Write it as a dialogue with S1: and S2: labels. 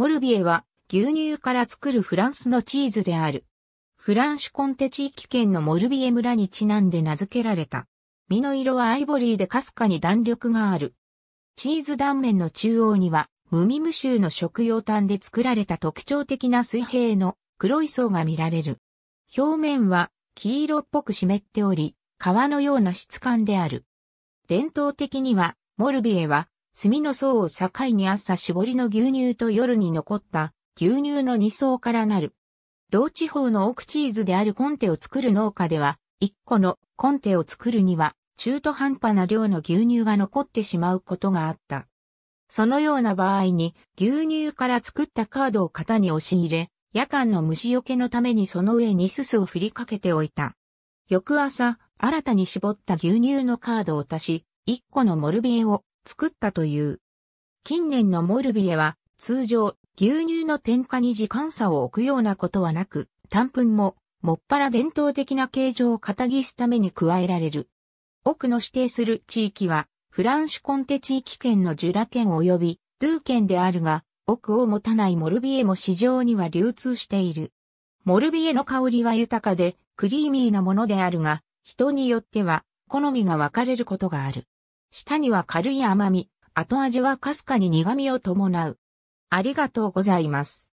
S1: モルビエは牛乳から作るフランスのチーズである。フランシュコンテ地域圏のモルビエ村にちなんで名付けられた。身の色はアイボリーでかすかに弾力がある。チーズ断面の中央には、無味無臭の食用炭で作られた特徴的な水平の黒い層が見られる。表面は黄色っぽく湿っており、皮のような質感である。伝統的には、モルビエは炭の層を境に朝絞りの牛乳と夜に残った牛乳の2層からなる。同地方のオクチーズであるコンテを作る農家では、1個のコンテを作るには、中途半端な量の牛乳が残ってしまうことがあった。そのような場合に、牛乳から作ったカードを型に押し入れ、夜間の虫除けのためにその上にすすを振りかけておいた。翌朝、新たに絞った牛乳のカードを足し、1個のモルビエを作ったという。近年のモルビエは通常牛乳の添加に時間差を置くようなことはなく、単粉ももっぱら伝統的な形状を肩ぎすために加えられる。奥の指定する地域はフランシュコンテ地域圏のジュラ圏及びドゥー圏であるが、奥を持たないモルビエも市場には流通している。モルビエの香りは豊かでクリーミーなものであるが、人によっては好みが分かれることがある。舌には軽い甘み、後味はかすかに苦味を伴う。ありがと
S2: うございます。